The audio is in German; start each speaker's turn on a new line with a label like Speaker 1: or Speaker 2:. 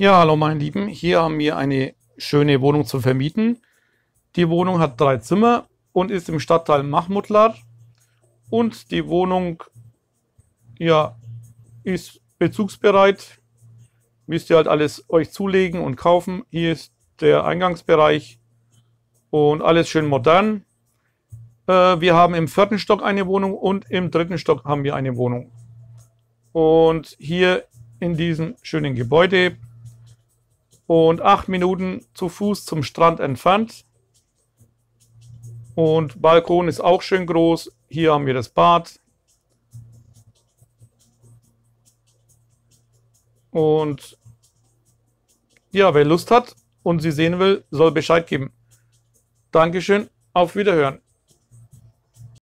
Speaker 1: Ja, hallo meine Lieben. Hier haben wir eine schöne Wohnung zu vermieten. Die Wohnung hat drei Zimmer und ist im Stadtteil Mahmudlar. Und die Wohnung ja, ist bezugsbereit. Müsst ihr halt alles euch zulegen und kaufen. Hier ist der Eingangsbereich und alles schön modern. Äh, wir haben im vierten Stock eine Wohnung und im dritten Stock haben wir eine Wohnung. Und hier in diesem schönen Gebäude und acht Minuten zu Fuß zum Strand entfernt. Und Balkon ist auch schön groß. Hier haben wir das Bad. Und ja, wer Lust hat und sie sehen will, soll Bescheid geben. Dankeschön, auf Wiederhören.